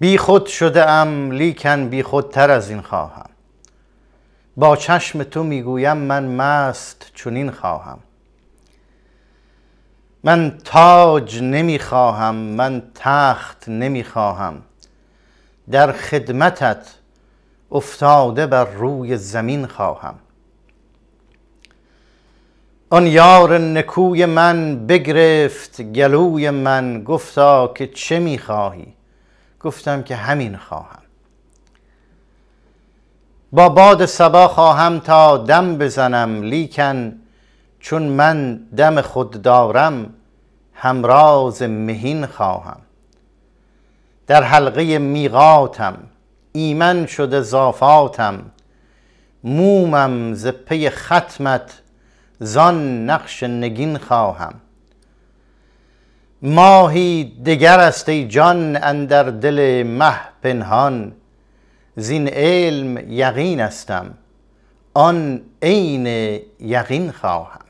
بی خود شده ام لیکن بی خود تر از این خواهم با چشم تو میگویم من مست چونین خواهم من تاج نمیخواهم من تخت نمیخواهم در خدمتت افتاده بر روی زمین خواهم آن یار نکوی من بگرفت گلوی من گفتا که چه میخواهی گفتم که همین خواهم با باد سبا خواهم تا دم بزنم لیکن چون من دم خود دارم همراز مهین خواهم در حلقه میقاتم ایمن شده زافاتم مومم ز پی ختمت زان نقش نگین خواهم ماهی دگر است ای جان اندر دل مه پنهان زین علم یقین استم آن عین یقین خواهم